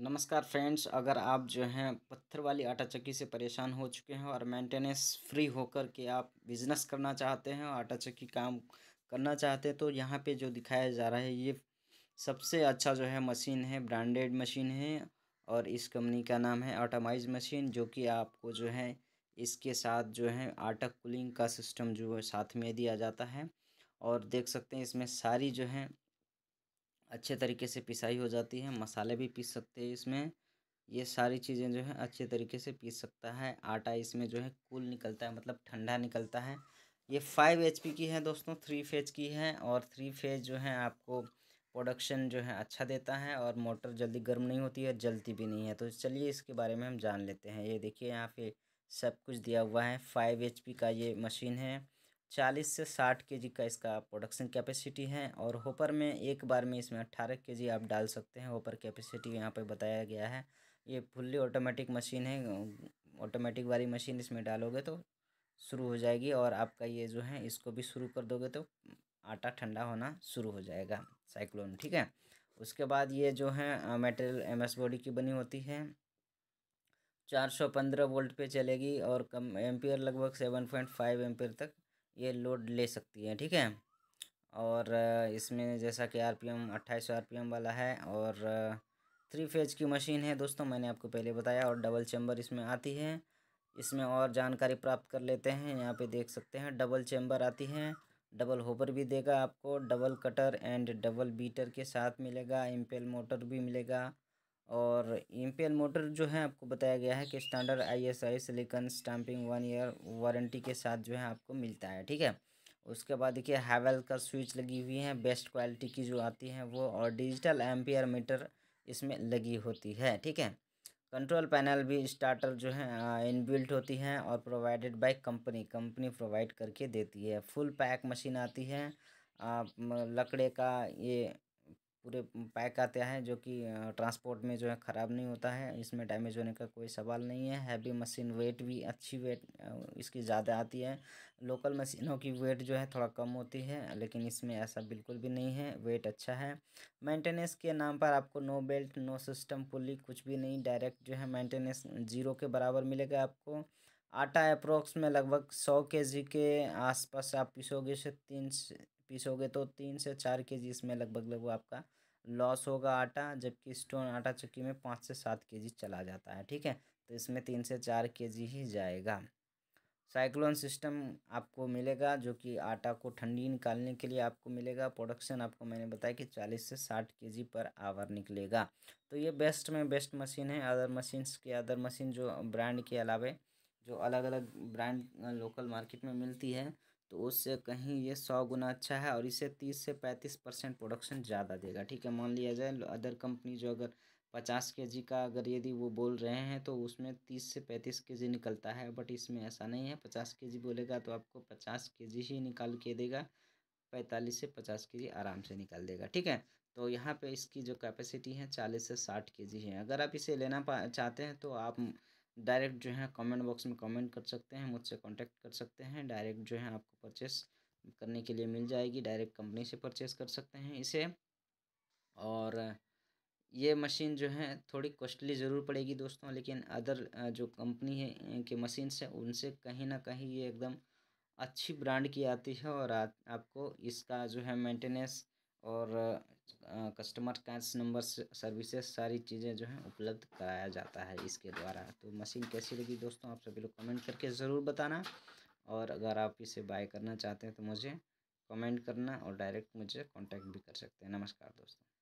नमस्कार फ्रेंड्स अगर आप जो हैं पत्थर वाली आटा चक्की से परेशान हो चुके हैं और मेंटेनेंस फ्री होकर के आप बिज़नेस करना चाहते हैं आटा चक्की काम करना चाहते हैं तो यहाँ पे जो दिखाया जा रहा है ये सबसे अच्छा जो है मशीन है ब्रांडेड मशीन है और इस कंपनी का नाम है ऑटोमाइज मशीन जो कि आपको जो है इसके साथ जो है आटा कूलिंग का सिस्टम जो है साथ में दिया जाता है और देख सकते हैं इसमें सारी जो है अच्छे तरीके से पिसाई हो जाती है मसाले भी पीस सकते हैं इसमें ये सारी चीज़ें जो है अच्छे तरीके से पीस सकता है आटा इसमें जो है कूल निकलता है मतलब ठंडा निकलता है ये फाइव एच की है दोस्तों थ्री फेज की है और थ्री फेज जो है आपको प्रोडक्शन जो है अच्छा देता है और मोटर जल्दी गर्म नहीं होती है जलती भी नहीं है तो चलिए इसके बारे में हम जान लेते हैं ये देखिए यहाँ पे सब कुछ दिया हुआ है फाइव एच का ये मशीन है चालीस से साठ के जी का इसका प्रोडक्शन कैपेसिटी है और होपर में एक बार में इसमें अट्ठारह के जी आप डाल सकते हैं होपर कैपेसिटी यहाँ पर बताया गया है ये फुल्ली ऑटोमेटिक मशीन है ऑटोमेटिक वाली मशीन इसमें डालोगे तो शुरू हो जाएगी और आपका ये जो है इसको भी शुरू कर दोगे तो आटा ठंडा होना शुरू हो जाएगा साइक्लोन ठीक है उसके बाद ये जो है मेटेरियल एम एस बॉडी की बनी होती है चार सौ पंद्रह वोल्ट पे चलेगी और कम एम्पियर लगभग सेवन पॉइंट फाइव एम्पियर तक ये लोड ले सकती है ठीक है और इसमें जैसा कि आर पी एम अट्ठाईस आर पी एम वाला है और थ्री फेज की मशीन है दोस्तों मैंने आपको पहले बताया और डबल चैम्बर इसमें आती है इसमें और जानकारी प्राप्त कर लेते हैं यहाँ पे देख सकते हैं डबल चैम्बर आती है डबल होपर भी देगा आपको double cutter and double beater के साथ मिलेगा इम्पेल मोटर भी मिलेगा और एम e मोटर जो है आपको बताया गया है कि standard I S I silicon stamping one year warranty के साथ जो है आपको मिलता है ठीक है उसके बाद देखिए हैवेल का स्विच लगी हुई है बेस्ट क्वालिटी की जो आती है वो और डिजिटल एम्पियर मीटर इसमें लगी होती है ठीक है कंट्रोल पैनल भी स्टार्टर जो है इनबिल्ट होती हैं और provided by company company provide करके देती है फुल पैक मशीन आती है लकड़े का ये पूरे पैक आते हैं जो कि ट्रांसपोर्ट में जो है ख़राब नहीं होता है इसमें डैमेज होने का कोई सवाल नहीं है हैवी मशीन वेट भी अच्छी वेट इसकी ज़्यादा आती है लोकल मशीनों की वेट जो है थोड़ा कम होती है लेकिन इसमें ऐसा बिल्कुल भी नहीं है वेट अच्छा है मेंटेनेंस के नाम पर आपको no belt no system pulley कुछ भी नहीं डायरेक्ट जो है मैंटेनेंस ज़ीरो के बराबर मिलेगा आपको आटा अप्रोक्स में लगभग सौ के जी के आसपास आप पिसोगे से तीन पीसोगे तो तीन से चार के जी इसमें लगभग लगभग आपका लॉस होगा आटा जबकि स्टोन आटा चक्की में पाँच से सात के जी चला जाता है ठीक है तो इसमें तीन से चार के जी ही जाएगा साइक्लोन सिस्टम आपको मिलेगा जो कि आटा को ठंडी निकालने के लिए आपको मिलेगा प्रोडक्शन आपको मैंने बताया कि चालीस से साठ के जी पर आवर निकलेगा तो ये बेस्ट में बेस्ट मशीन है अदर मशीन्स के अदर मशीन जो ब्रांड के अलावे जो अलग अलग ब्रांड लोकल मार्केट में मिलती है तो उससे कहीं ये सौ गुना अच्छा है और इसे तीस से पैंतीस परसेंट प्रोडक्शन ज़्यादा देगा ठीक है मान लिया जाए अदर कंपनी जो अगर पचास के जी का अगर यदि वो बोल रहे हैं तो उसमें तीस से पैंतीस के जी निकलता है बट इसमें ऐसा नहीं है पचास के जी बोलेगा तो आपको पचास के जी ही निकाल के देगा पैंतालीस से पचास के जी आराम से निकाल देगा ठीक है तो यहाँ पे इसकी जो कैपेसिटी है चालीस से साठ के जी है अगर आप इसे लेना चाहते हैं तो आप डायरेक्ट जो है कमेंट बॉक्स में कमेंट कर सकते हैं मुझसे कांटेक्ट कर सकते हैं डायरेक्ट जो है आपको परचेस करने के लिए मिल जाएगी डायरेक्ट कंपनी से परचेस कर सकते हैं इसे और ये मशीन जो है थोड़ी कॉस्टली ज़रूर पड़ेगी दोस्तों लेकिन अदर जो कंपनी है के मशीन से उनसे कहीं ना कहीं ये एकदम अच्छी ब्रांड की आती है और आ, आपको इसका जो है मेंटेनेंस और कस्टमर कैच नंबर सर्विसेज सारी चीज़ें जो हैं उपलब्ध कराया जाता है इसके द्वारा तो मशीन कैसी लगी दोस्तों आप सभी लोग कमेंट करके ज़रूर बताना और अगर आप इसे बाय करना चाहते हैं तो मुझे कमेंट करना और डायरेक्ट मुझे कांटेक्ट भी कर सकते हैं नमस्कार दोस्तों